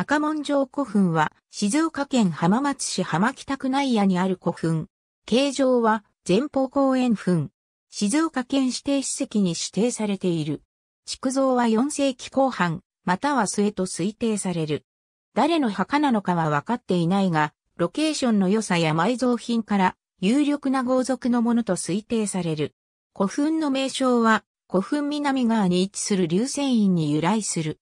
赤門城古墳は静岡県浜松市浜北区内野にある古墳。形状は前方後円墳。静岡県指定史跡に指定されている。築造は4世紀後半、または末と推定される。誰の墓なのかは分かっていないが、ロケーションの良さや埋蔵品から有力な豪族のものと推定される。古墳の名称は古墳南側に位置する流泉院に由来する。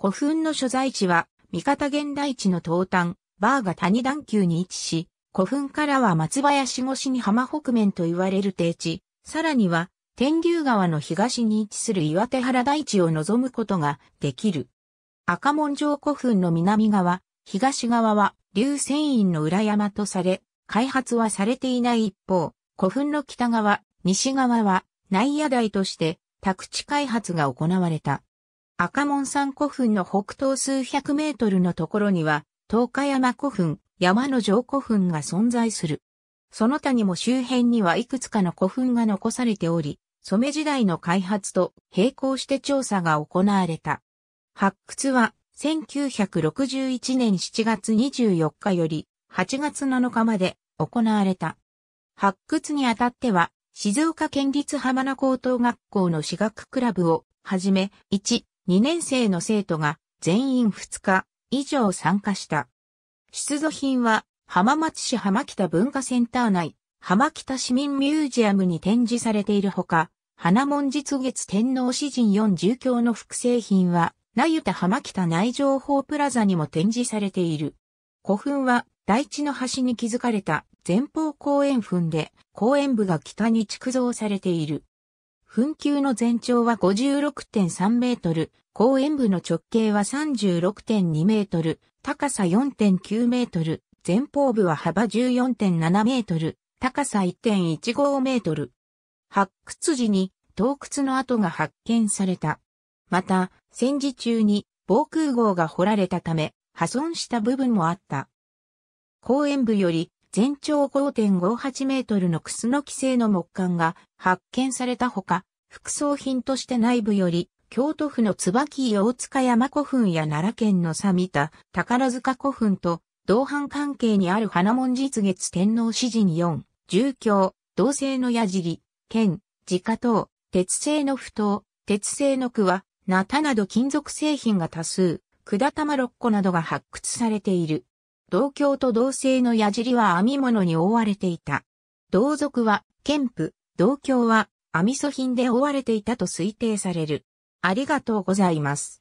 古墳の所在地は三方現代地の東端、バーが谷段丘に位置し、古墳からは松林越しに浜北面と言われる低地、さらには天竜川の東に位置する岩手原大地を望むことができる。赤門城古墳の南側、東側は流泉院の裏山とされ、開発はされていない一方、古墳の北側、西側は内野台として宅地開発が行われた。赤門山古墳の北東数百メートルのところには、東海山古墳、山の城古墳が存在する。その他にも周辺にはいくつかの古墳が残されており、染め時代の開発と並行して調査が行われた。発掘は1961年7月24日より8月7日まで行われた。発掘にあたっては、静岡県立浜名高等学校の私学クラブをはじめ、1、2年生の生徒が全員2日以上参加した。出土品は浜松市浜北文化センター内、浜北市民ミュージアムに展示されているほか、花門実月天皇詩人4重教の複製品は、なゆた浜北内情報プラザにも展示されている。古墳は大地の端に築かれた前方公園墳で、公園部が北に築造されている。墳丘の全長は56.3メートル、公園部の直径は36.2メートル、高さ4.9メートル、前方部は幅14.7メートル、高さ1.15メートル。発掘時に洞窟の跡が発見された。また、戦時中に防空壕が掘られたため、破損した部分もあった。公園部より全長5.58メートルのクスノキ製の木管が発見されたほか、副葬品として内部より、京都府の椿大塚山古墳や奈良県の三田宝塚古墳と同伴関係にある花門実月天皇詩人4、住教、銅製の矢尻、剣、自家刀、鉄製の不刀、鉄製の桑、は、ナタなど金属製品が多数、管玉6個などが発掘されている。同郷と同姓の矢尻は編み物に覆われていた。同族は、剣譜、同郷は、編み素品で覆われていたと推定される。ありがとうございます。